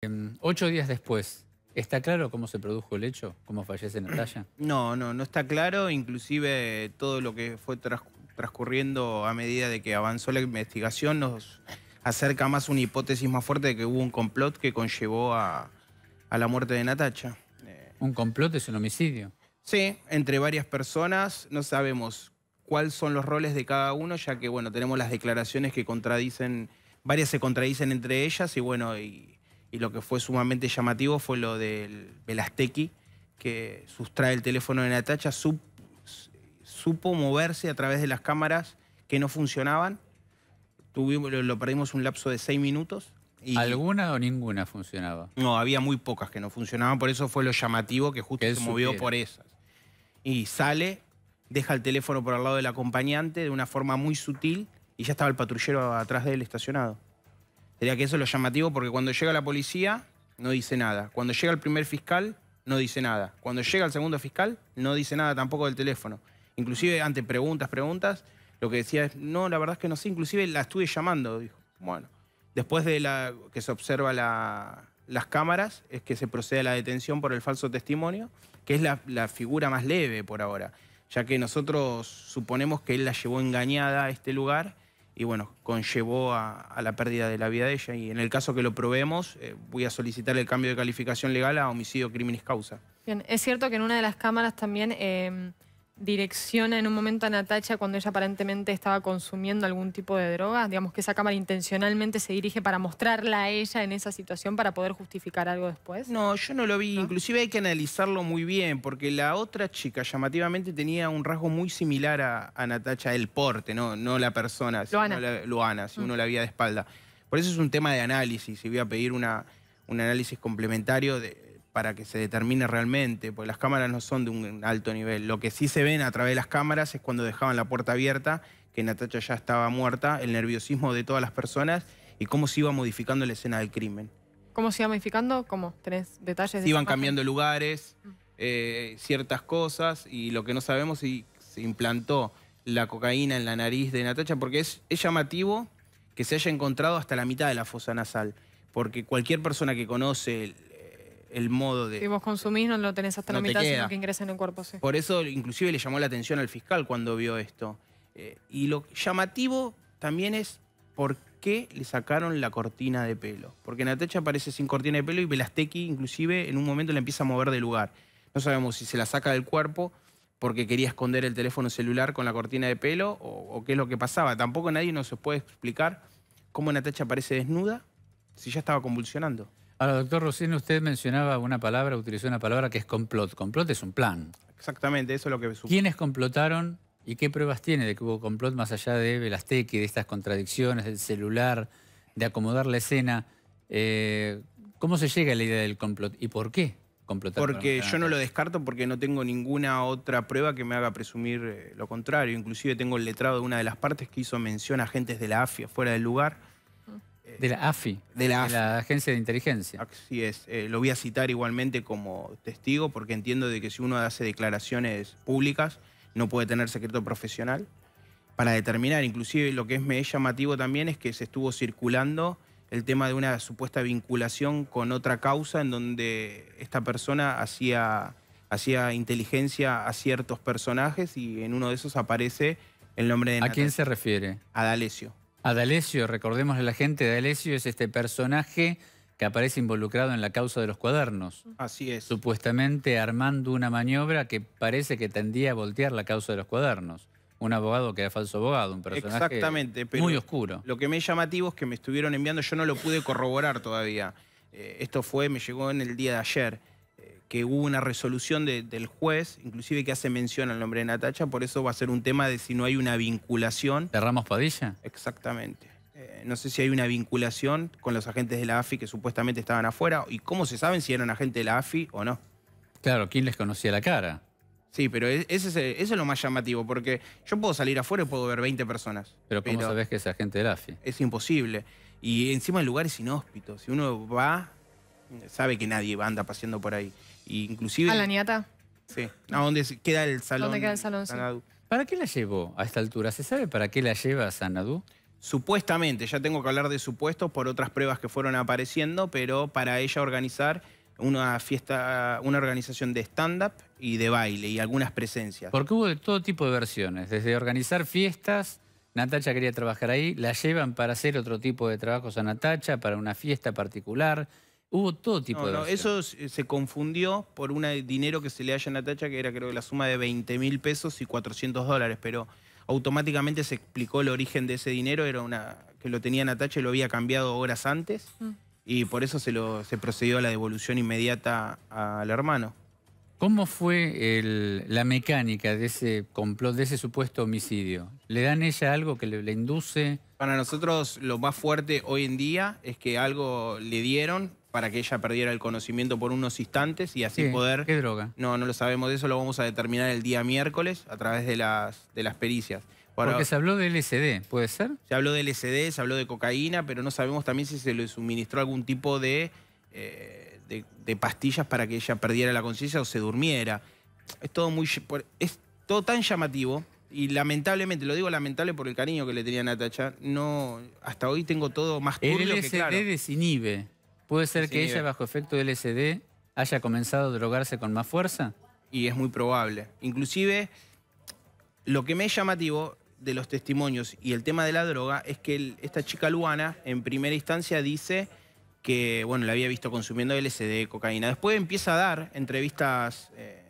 Em, ocho días después, ¿está claro cómo se produjo el hecho? ¿Cómo fallece Natalia? No, no, no está claro. Inclusive eh, todo lo que fue transcurriendo a medida de que avanzó la investigación nos acerca más una hipótesis más fuerte de que hubo un complot que conllevó a, a la muerte de Natacha. Eh, ¿Un complot es un homicidio? Sí, entre varias personas. No sabemos cuáles son los roles de cada uno, ya que, bueno, tenemos las declaraciones que contradicen, varias se contradicen entre ellas y, bueno, y y lo que fue sumamente llamativo fue lo del Velasteki, que sustrae el teléfono de Natacha, tacha, supo moverse a través de las cámaras que no funcionaban. Tuvimos, lo, perdimos un lapso de seis minutos. ¿Alguna o ninguna funcionaba? No, había muy pocas que no funcionaban, por eso fue lo llamativo que justo se movió por esas. Y sale, deja el teléfono por al lado del acompañante de una forma muy sutil y ya estaba el patrullero atrás de él estacionado. Sería que eso es lo llamativo porque cuando llega la policía no dice nada. Cuando llega el primer fiscal no dice nada. Cuando llega el segundo fiscal no dice nada tampoco del teléfono. Inclusive ante preguntas, preguntas, lo que decía es, no, la verdad es que no sé, inclusive la estuve llamando. Dijo, bueno, después de la, que se observa las cámaras es que se procede a la detención por el falso testimonio, que es la, la figura más leve por ahora, ya que nosotros suponemos que él la llevó engañada a este lugar y bueno, conllevó a, la pérdida de la vida de ella. Y en el caso que lo probemos, eh, voy a solicitar el cambio de calificación legal a homicidio crímenes causa. Bien, es cierto que en una de las cámaras también... Eh, direcciona en un momento a Natacha cuando ella aparentemente estaba consumiendo algún tipo de droga? Digamos que esa cámara intencionalmente se dirige para mostrarla a ella en esa situación para poder justificar algo después. No, yo no lo vi. Inclusive hay que analizarlo muy bien porque la otra chica llamativamente tenía un rasgo muy similar a, Natacha, el porte, no, no la persona. Si Luana. La, Luana, si mm. uno la vía de espalda. Por eso es un tema de análisis y voy a pedir una, un análisis complementario de, para que se determine realmente, porque las cámaras no son de un alto nivel. Lo que sí se ven a través de las cámaras es cuando dejaban la puerta abierta, que Natacha ya estaba muerta, el nerviosismo de todas las personas y cómo se iba modificando la escena del crimen. ¿Cómo se iba modificando? ¿Cómo? ¿Tenés detalles? iban cambiando lugares, mm. eh, ciertas cosas y lo que no sabemos si se implantó la cocaína en la nariz de Natacha, porque es, es llamativo que se haya encontrado hasta la mitad de la fosa nasal porque cualquier persona que conoce el modo de... Si vos consumís, no lo tenés hasta la mitad, sino que ingresa en el cuerpo, sí. Por eso inclusive le llamó la atención al fiscal cuando vio esto. Eh, y lo llamativo también es por qué le sacaron la cortina de pelo. Porque Natecha aparece sin cortina de pelo y Velasteki inclusive en un momento la empieza a mover de lugar. No sabemos si se la saca del cuerpo porque quería esconder el teléfono celular con la cortina de pelo o, o qué es lo que pasaba. Tampoco nadie nos puede explicar cómo Natacha aparece desnuda si ya estaba convulsionando. Ahora, doctor Rosino, usted mencionaba una palabra, utilizó una palabra que es complot. Complot es un plan. Exactamente, eso es lo que... ¿Quiénes complotaron y qué pruebas tiene de que hubo complot más allá de Velasteque, de estas contradicciones, del celular, de acomodar la escena? Eh, ¿Cómo se llega a la idea del complot y por qué? Complotar porque yo no lo descarto porque no tengo ninguna otra prueba que me haga presumir eh, lo contrario. Inclusive tengo el letrado de una de las partes que hizo mención a agentes de la AFIA fuera del lugar eh, de la AFI. De la, Agencia de Inteligencia. Así es. Eh, lo voy a citar igualmente como testigo porque entiendo de que si uno hace declaraciones públicas no puede tener secreto profesional. Para determinar, inclusive lo que es, me llamativo también es que se estuvo circulando el tema de una supuesta vinculación con otra causa en donde esta persona hacía, hacía inteligencia a ciertos personajes y en uno de esos aparece el nombre de... ¿A quién se refiere? A D'Alessio. Adalesio, recordemos a la gente, Adalesio es este personaje que aparece involucrado en la causa de los cuadernos. Así es. Supuestamente armando una maniobra que parece que tendía a voltear la causa de los cuadernos. Un abogado que era falso abogado, un personaje Exactamente, muy oscuro. Lo que me es llamativo es que me estuvieron enviando, yo no lo pude corroborar todavía. Eh, esto fue, me llegó en el día de ayer que hubo una resolución del juez, inclusive que hace mención al nombre de Natacha, por eso va a ser un tema de si no hay una vinculación. ¿De Padilla? Exactamente. Eh, no sé si hay una vinculación con los agentes de la AFI que supuestamente estaban afuera y cómo se saben si eran agentes de la AFI o no. Claro, ¿quién les conocía la cara? Sí, pero e, ese es, eso es lo más llamativo, porque yo puedo salir afuera y puedo ver 20 personas. Pero ¿cómo sabés que es agente de la AFI? Es imposible. Y encima el lugar es inhóspito. Si uno va, sabe que nadie anda paseando por ahí inclusive... A la niata. Sí, a dónde queda el salón. ¿Dónde queda el salón? ¿Para qué la llevó a esta altura? ¿Se sabe para qué la lleva a Sanadú? Supuestamente, ya tengo que hablar de supuestos por otras pruebas que fueron apareciendo, pero para ella organizar una fiesta, una organización de stand-up y de baile y algunas presencias. Porque hubo de todo tipo de versiones, desde organizar fiestas, Natacha quería trabajar ahí, la llevan para hacer otro tipo de trabajos a Natacha, para una fiesta particular, Hubo todo tipo de... No, eso se confundió por un dinero que se le haya en Natacha, que era creo que la suma de 20 mil pesos y 400 dólares, pero automáticamente se explicó el origen de ese dinero, era una que lo tenía Natacha y lo había cambiado horas antes, mm. y por eso se, se procedió a la devolución inmediata al hermano. ¿Cómo fue la mecánica de ese complot, de ese supuesto homicidio? ¿Le dan ella algo que le, induce? Para nosotros lo más fuerte hoy en día es que algo le dieron para que ella perdiera el conocimiento por unos instantes y así poder... ¿Qué droga? No, no lo sabemos de eso, lo vamos a determinar el día miércoles a través de las, de las pericias. Porque se habló de LSD, ¿puede ser? Se habló de LSD, se habló de cocaína, pero no sabemos también si se le suministró algún tipo de, eh, de, pastillas para que ella perdiera la conciencia o se durmiera. Es todo muy... Es todo tan llamativo y lamentablemente, lo digo lamentable por el cariño que le tenía a Natacha, no, hasta hoy tengo todo más turbio el LSD desinhibe. ¿Puede ser que ella, bajo efecto del LSD, haya comenzado a drogarse con más fuerza? Y es muy probable. Inclusive, lo que me es llamativo de los testimonios y el tema de la droga es que esta chica luana, en primera instancia, dice que, bueno, la había visto consumiendo LSD, cocaína. Después empieza a dar entrevistas... Eh,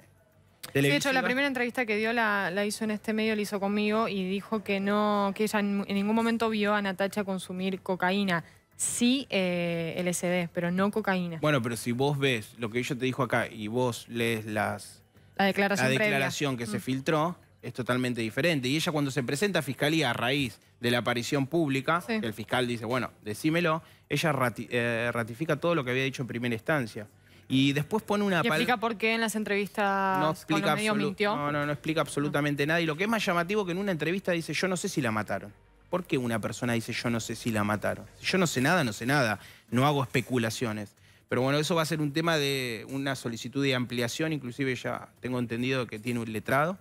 de hecho, la primera entrevista que dio la, hizo en este medio, la hizo conmigo y dijo que no, que ella en, en ningún momento vio a Natacha consumir cocaína sí eh, LSD, pero no cocaína. Bueno, pero si vos ves lo que ella te dijo acá y vos lees las, la declaración, que se mm. filtró, es totalmente diferente. Y ella cuando se presenta a fiscalía a raíz de la aparición pública, el fiscal dice, bueno, decímelo, ella eh, ratifica todo lo que había dicho en primera instancia. Y después pone una... ¿Y explica por qué en las entrevistas no explica medio No, no, no explica mm. absolutamente nada. Y lo que es más llamativo que en una entrevista dice, yo no sé si la mataron. ¿Por qué una persona dice yo no sé si la mataron? Si yo no sé nada, no sé nada. No hago especulaciones. Pero bueno, eso va a ser un tema de una solicitud de ampliación. Inclusive ya tengo entendido que tiene un letrado.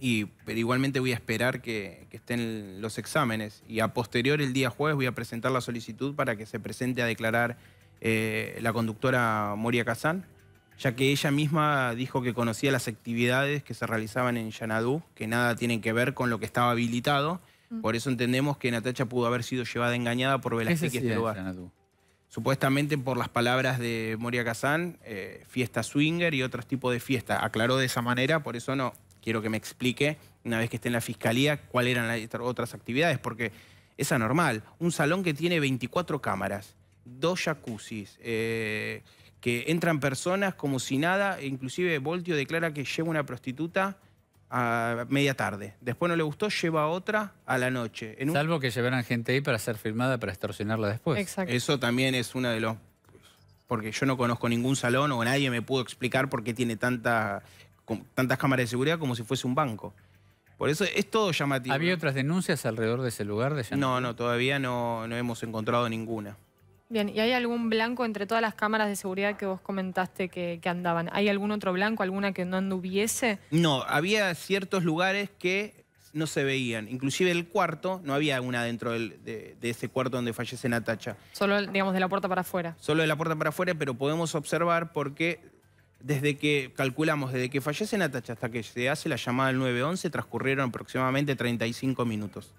Y, pero igualmente voy a esperar que, estén los exámenes. Y a posterior, el día jueves, voy a presentar la solicitud para que se presente a declarar eh, la conductora Moria Kazán, ya que ella misma dijo que conocía las actividades que se realizaban en Yanadú, que nada tienen que ver con lo que estaba habilitado Mm. Por eso entendemos que Natacha pudo haber sido llevada engañada por Velázquez en este lugar. Supuestamente por las palabras de Moria Kazán, eh, fiesta swinger y otros tipos de fiesta. Aclaró de esa manera, por eso no quiero que me explique, una vez que esté en la fiscalía, cuáles eran las otras actividades, porque es anormal. Un salón que tiene 24 cámaras, dos jacuzzis, eh, que entran personas como si nada, e inclusive Voltio declara que lleva una prostituta a media tarde. Después no le gustó, lleva otra a la noche. Salvo que llevaran gente ahí para ser filmada, para extorsionarla después. Eso también es una de los... Porque yo no conozco ningún salón o nadie me pudo explicar por qué tiene tantas cámaras de seguridad como si fuese un banco. Por eso es todo llamativo. ¿Había otras denuncias alrededor de ese lugar? De no, no, todavía no, no hemos encontrado ninguna. Bien, ¿y hay algún blanco entre todas las cámaras de seguridad que vos comentaste que, andaban? ¿Hay algún otro blanco, alguna que no anduviese? No, había ciertos lugares que no se veían. Inclusive el cuarto, no había una dentro de, ese cuarto donde fallece Natacha. Solo, digamos, de la puerta para afuera. Solo de la puerta para afuera, pero podemos observar porque desde que, calculamos, desde que fallece Natacha hasta que se hace la llamada al 911, transcurrieron aproximadamente 35 minutos.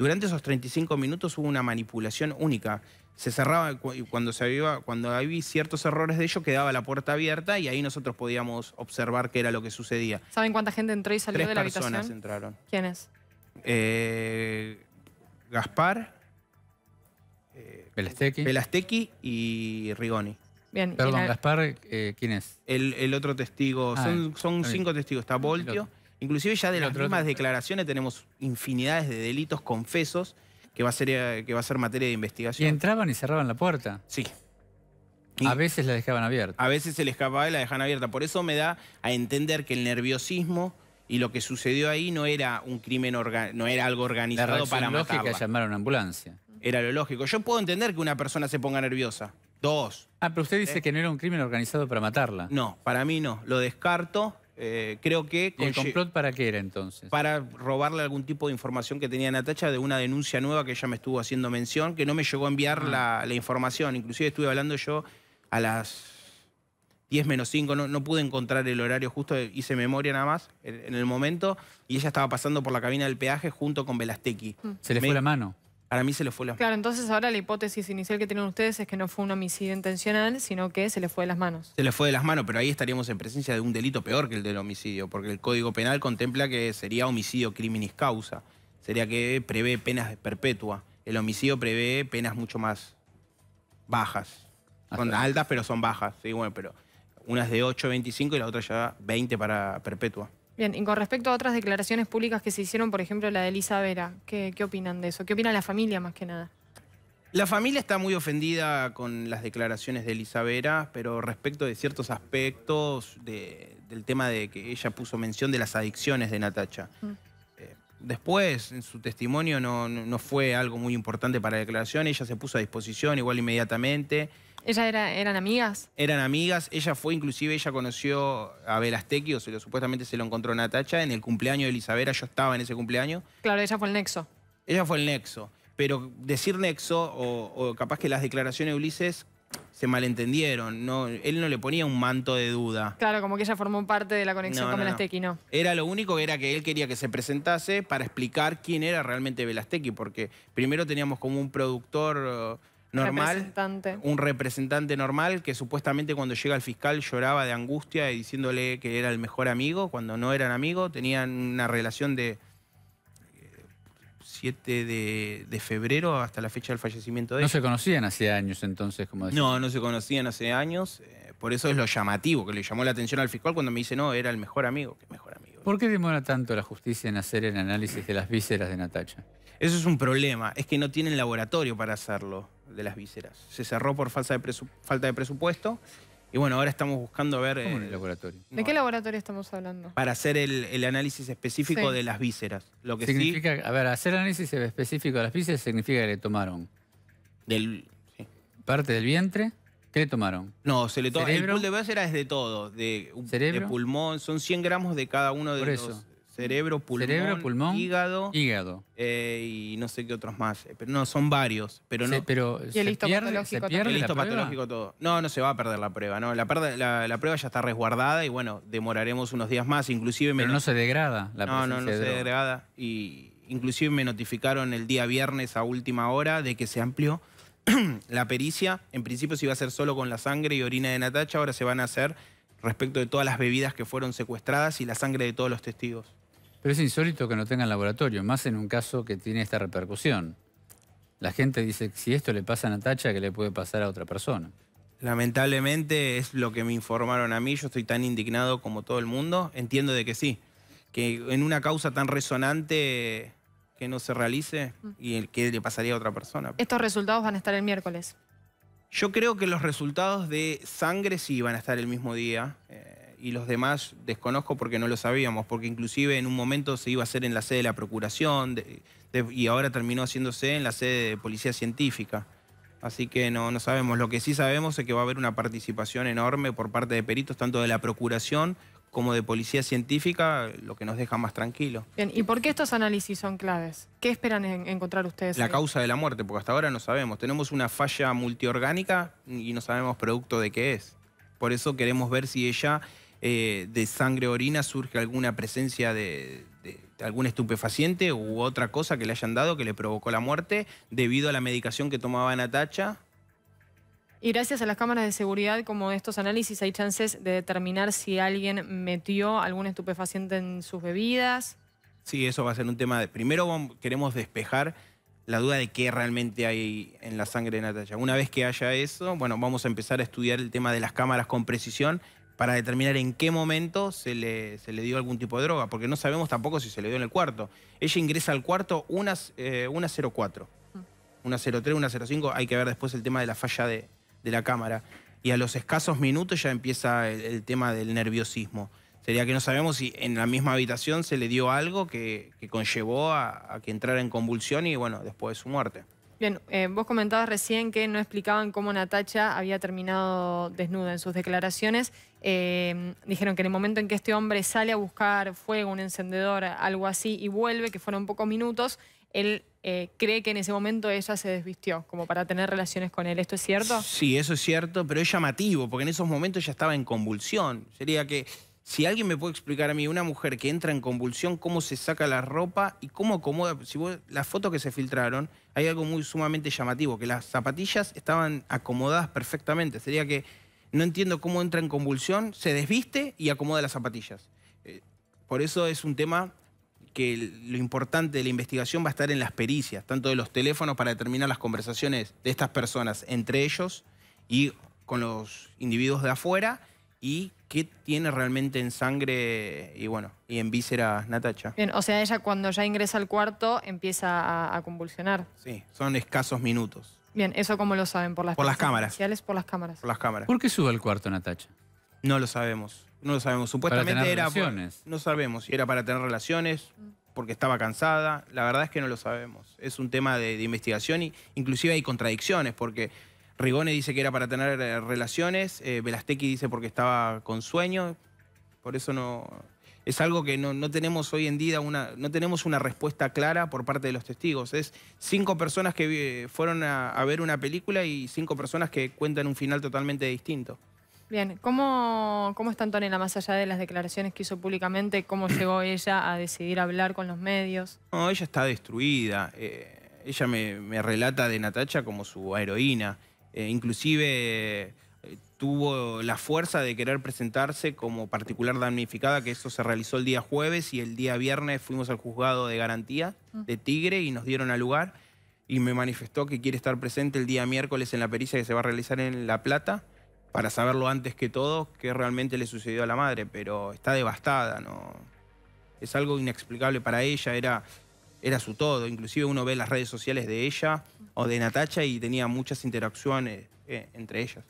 Durante esos 35 minutos hubo una manipulación única. Se cerraba, cuando, se había, cuando había ciertos errores de ello quedaba la puerta abierta y ahí nosotros podíamos observar qué era lo que sucedía. ¿Saben cuánta gente entró y salió de la habitación? personas entraron. ¿Quiénes? Eh, Gaspar, eh, y Rigoni. Bien, Perdón, Gaspar, eh, ¿quién es? El, otro testigo, ah, son, son cinco testigos. Está Voltio, Inclusive ya de las mismas declaraciones tenemos infinidades de delitos confesos que va a ser, eh, que va a ser materia de investigación. Y entraban y cerraban la puerta. Sí. a veces la dejaban abierta. A veces se le escapaba y la dejaban abierta. Por eso me da a entender que el nerviosismo y lo que sucedió ahí no era un crimen no era algo organizado para matarla. lógica llamar a una ambulancia. Era lo lógico. Yo puedo entender que una persona se ponga nerviosa. Dos. Ah, pero usted dice ¿Eh? que no era un crimen organizado para matarla. No, para mí no. Lo descarto eh, creo que... ¿Y el complot para qué era entonces? Para robarle algún tipo de información que tenía Natacha de una denuncia nueva que ella me estuvo haciendo mención, que no me llegó a enviar ah. la, información. Inclusive estuve hablando yo a las 10 menos 5, no, pude encontrar el horario justo, hice memoria nada más en, el momento, y ella estaba pasando por la cabina del peaje junto con Velastequi. Se le fue la mano. Para mí se lo fue Claro, entonces ahora la hipótesis inicial que tienen ustedes es que no fue un homicidio intencional, sino que se le fue de las manos. Se le fue de las manos, pero ahí estaríamos en presencia de un delito peor que el del homicidio, porque el Código Penal contempla que sería homicidio criminis causa. Sería que prevé penas perpetua. El homicidio prevé penas mucho más bajas. Son altas, pero son bajas. Sí, bueno, pero unas de 8, 25 y la otra ya 20 para perpetua. Bien, y con respecto a otras declaraciones públicas que se hicieron, por ejemplo, la de Elisa Vera, ¿qué, opinan de eso? ¿Qué opina la familia más que nada? La familia está muy ofendida con las declaraciones de Elisa Vera, pero respecto de ciertos aspectos del tema de que ella puso mención de las adicciones de Natacha. Mm. Eh, después, en su testimonio no, fue algo muy importante para la declaración, ella se puso a disposición igual inmediatamente. ¿Ellas era, eran amigas? Eran amigas. Ella fue, inclusive, ella conoció a Velastequio, o se lo, supuestamente se lo encontró Natacha, en el cumpleaños de Elisabera. Yo estaba en ese cumpleaños. Claro, ella fue el nexo. Ella fue el nexo. Pero decir nexo, o, capaz que las declaraciones de Ulises se malentendieron. No, él no le ponía un manto de duda. Claro, como que ella formó parte de la conexión con no, no. Era lo único que era que él quería que se presentase para explicar quién era realmente Velastequi, porque primero teníamos como un productor normal, un representante normal que supuestamente cuando llega el fiscal lloraba de angustia y diciéndole que era el mejor amigo, cuando no eran amigos, tenían una relación de 7 eh, de, febrero hasta la fecha del fallecimiento de No se conocían hace años entonces, como decía. No, no se conocían hace años, eh, por eso es lo llamativo, que le llamó la atención al fiscal cuando me dice, no, era el mejor amigo, que mejor amigo. ¿Por qué demora tanto la justicia en hacer el análisis de las vísceras de Natacha? Eso es un problema, es que no tienen laboratorio para hacerlo de las vísceras. Se cerró por falta de, falta de presupuesto. Y bueno, ahora estamos buscando ver... en el eh, laboratorio? ¿De qué laboratorio estamos hablando? Para hacer el, análisis específico de las vísceras. Lo que significa, a ver, hacer análisis específico de las vísceras significa que le tomaron... Del, ¿Parte del vientre? ¿Qué le tomaron? No, se le tomó... El pool de vísceras es de todo. De, pulmón. Son 100 gramos de cada uno de los cerebro, pulmón, hígado, hígado. Eh, y no sé qué otros más. Eh, pero no, son varios. Pero no. pero patológico todo. No, no se va a perder la prueba. No, la, la, prueba ya está resguardada y bueno, demoraremos unos días más. Inclusive pero no se degrada la No, no, no se degrada. Y inclusive me notificaron el día viernes a última hora de que se amplió la pericia. En principio se iba a hacer solo con la sangre y orina de Natacha, ahora se van a hacer respecto de todas las bebidas que fueron secuestradas y la sangre de todos los testigos. Pero es insólito que no tengan laboratorio, más en un caso que tiene esta repercusión. La gente dice, si esto le pasa a Natacha, que le puede pasar a otra persona. Lamentablemente es lo que me informaron a mí, yo estoy tan indignado como todo el mundo, entiendo de que sí, que en una causa tan resonante que no se realice y que le pasaría a otra persona. Estos resultados van a estar el miércoles. Yo creo que los resultados de sangre sí van a estar el mismo día. Eh, y los demás desconozco porque no lo sabíamos, porque inclusive en un momento se iba a hacer en la sede de la Procuración y ahora terminó haciéndose en la sede de Policía Científica. Así que no, no sabemos. Lo que sí sabemos es que va a haber una participación enorme por parte de peritos, tanto de la Procuración como de Policía Científica, lo que nos deja más tranquilos. Bien, ¿y por qué estos análisis son claves? ¿Qué esperan encontrar ustedes? La causa de la muerte, porque hasta ahora no sabemos. Tenemos una falla multiorgánica y no sabemos producto de qué es. Por eso queremos ver si ella eh, de sangre orina surge alguna presencia de, algún estupefaciente u otra cosa que le hayan dado que le provocó la muerte debido a la medicación que tomaba Natacha. Y gracias a las cámaras de seguridad como estos análisis hay chances de determinar si alguien metió algún estupefaciente en sus bebidas. Sí, eso va a ser un tema de... Primero queremos despejar la duda de qué realmente hay en la sangre de Natacha. Una vez que haya eso, bueno, vamos a empezar a estudiar el tema de las cámaras con precisión para determinar en qué momento se le, se le dio algún tipo de droga, porque no sabemos tampoco si se le dio en el cuarto. Ella ingresa al cuarto unas, eh, una 04, mm. una 03, una 05, hay que ver después el tema de la falla de, la cámara. Y a los escasos minutos ya empieza el, tema del nerviosismo. Sería que no sabemos si en la misma habitación se le dio algo que, conllevó a, a, que entrara en convulsión y bueno, después de su muerte. Bien, eh, vos comentabas recién que no explicaban cómo Natacha había terminado desnuda en sus declaraciones. Eh, dijeron que en el momento en que este hombre sale a buscar fuego, un encendedor, algo así, y vuelve, que fueron pocos minutos, él eh, cree que en ese momento ella se desvistió, como para tener relaciones con él. ¿Esto es cierto? Sí, eso es cierto, pero es llamativo, porque en esos momentos ya estaba en convulsión. Sería que si alguien me puede explicar a mí, una mujer que entra en convulsión, cómo se saca la ropa y cómo acomoda. Si vos, las fotos que se filtraron, hay algo muy sumamente llamativo, que las zapatillas estaban acomodadas perfectamente. Sería que no entiendo cómo entra en convulsión, se desviste y acomoda las zapatillas. Eh, por eso es un tema que lo importante de la investigación va a estar en las pericias, tanto de los teléfonos para determinar las conversaciones de estas personas entre ellos y con los individuos de afuera, y qué tiene realmente en sangre y bueno, y en vísceras Natacha. Bien, o sea, ella cuando ya ingresa al cuarto empieza a, convulsionar. Sí, son escasos minutos. Bien, ¿eso cómo lo saben? ¿Por las, las cámaras? Por las cámaras. Por las cámaras. ¿Por qué sube al cuarto Natacha? No lo sabemos, no lo sabemos. Supuestamente para era... Relaciones. no sabemos si era para tener relaciones, mm. porque estaba cansada. La verdad es que no lo sabemos. Es un tema de, investigación y inclusive hay contradicciones, porque Rigone dice que era para tener eh, relaciones, eh, dice porque estaba con sueño, por eso no... Es algo que no, tenemos hoy en día, una, no tenemos una respuesta clara por parte de los testigos. Es cinco personas que eh, fueron a, ver una película y cinco personas que cuentan un final totalmente distinto. Bien, ¿cómo, cómo está Antonella más allá de las declaraciones que hizo públicamente? ¿Cómo llegó ella a decidir hablar con los medios? No, ella está destruida. Eh, ella me, me, relata de Natacha como su heroína. Eh, inclusive eh, tuvo la fuerza de querer presentarse como particular damnificada, que eso se realizó el día jueves y el día viernes fuimos al juzgado de garantía mm. de Tigre y nos dieron al lugar y me manifestó que quiere estar presente el día miércoles en la pericia que se va a realizar en La Plata para saberlo antes que todo qué realmente le sucedió a la madre, pero está devastada, ¿no? Es algo inexplicable para ella, era era su todo. Inclusive uno ve las redes sociales de ella o de Natacha y tenía muchas interacciones eh, entre ellas.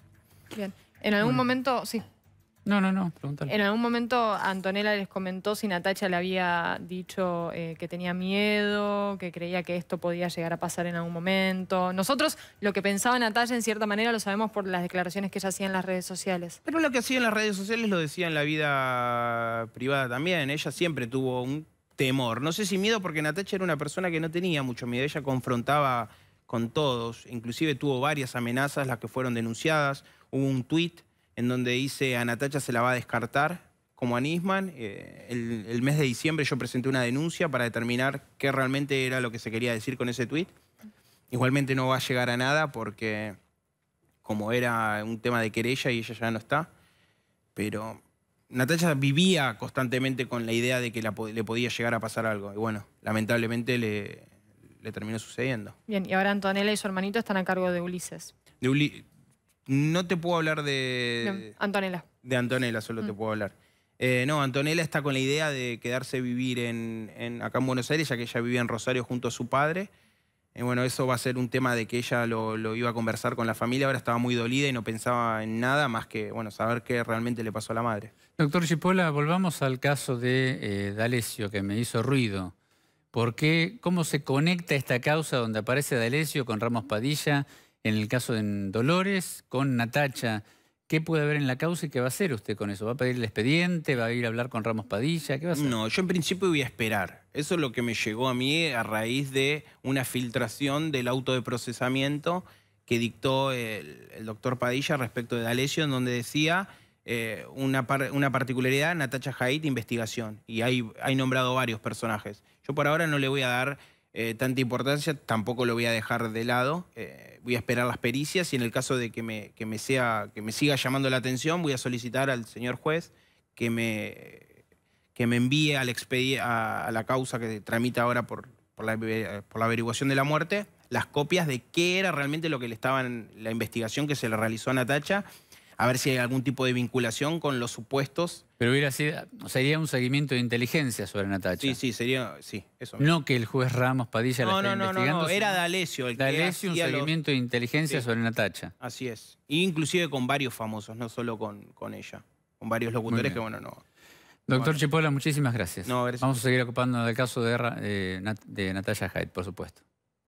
Bien. En algún momento, sí. No, no, no, pregúntale. En algún momento Antonella les comentó si Natacha le había dicho eh, que tenía miedo, que creía que esto podía llegar a pasar en algún momento. Nosotros lo que pensaba Natacha en cierta manera lo sabemos por las declaraciones que ella hacía en las redes sociales. Pero lo que hacía en las redes sociales lo decía en la vida privada también. Ella siempre tuvo un temor. No sé si miedo, porque Natacha era una persona que no tenía mucho miedo. Ella confrontaba con todos. Inclusive tuvo varias amenazas, las que fueron denunciadas. Hubo un tuit en donde dice a Natacha se la va a descartar como a Nisman. Eh, el, el, mes de diciembre yo presenté una denuncia para determinar qué realmente era lo que se quería decir con ese tuit. Igualmente no va a llegar a nada porque como era un tema de querella y ella ya no está. Pero Natalia vivía constantemente con la idea de que le podía llegar a pasar algo. Y bueno, lamentablemente le, terminó sucediendo. Bien, y ahora Antonella y su hermanito están a cargo de Ulises. De no te puedo hablar de... No, Antonella. De Antonella solo te mm. puedo hablar. Eh, no, Antonella está con la idea de quedarse a vivir en, acá en Buenos Aires, ya que ella vivía en Rosario junto a su padre. Y eh, bueno, eso va a ser un tema de que ella lo, lo, iba a conversar con la familia. Ahora estaba muy dolida y no pensaba en nada más que, bueno, saber qué realmente le pasó a la madre. Doctor Chipola, volvamos al caso de eh, D'Alessio, que me hizo ruido. ¿Por ¿Cómo se conecta esta causa donde aparece D'Alessio con Ramos Padilla, en el caso de Dolores, con Natacha? ¿Qué puede haber en la causa y qué va a hacer usted con eso? ¿Va a pedir el expediente? ¿Va a ir a hablar con Ramos Padilla? ¿Qué va a hacer? No, yo en principio iba a esperar. Eso es lo que me llegó a mí a raíz de una filtración del auto de procesamiento que dictó el, el doctor Padilla respecto de D'Alessio, en donde decía eh, una, una, particularidad, Natacha Haidt, investigación. Y hay, hay nombrado varios personajes. Yo por ahora no le voy a dar eh, tanta importancia, tampoco lo voy a dejar de lado. Eh, voy a esperar las pericias y en el caso de que me, que me, sea, que me siga llamando la atención, voy a solicitar al señor juez que me, que me envíe al a, a, la causa que tramita ahora por, por, la, por la averiguación de la muerte las copias de qué era realmente lo que le estaban, la investigación que se le realizó a Natacha a ver si hay algún tipo de vinculación con los supuestos. Pero hubiera sido, sería un seguimiento de inteligencia sobre Natacha. Sí, sí, sería, sí, eso. No que el juez Ramos Padilla no, la esté no, investigando. No, no, era D'Alessio el D'Alessio un seguimiento de inteligencia sobre Natacha. Así es, e inclusive con varios famosos, no solo con, con ella, con varios locutores que bueno, no... Doctor Chipola, muchísimas gracias. No, gracias. Vamos a seguir ocupándonos del caso de, eh, Natalia Hyde, por supuesto.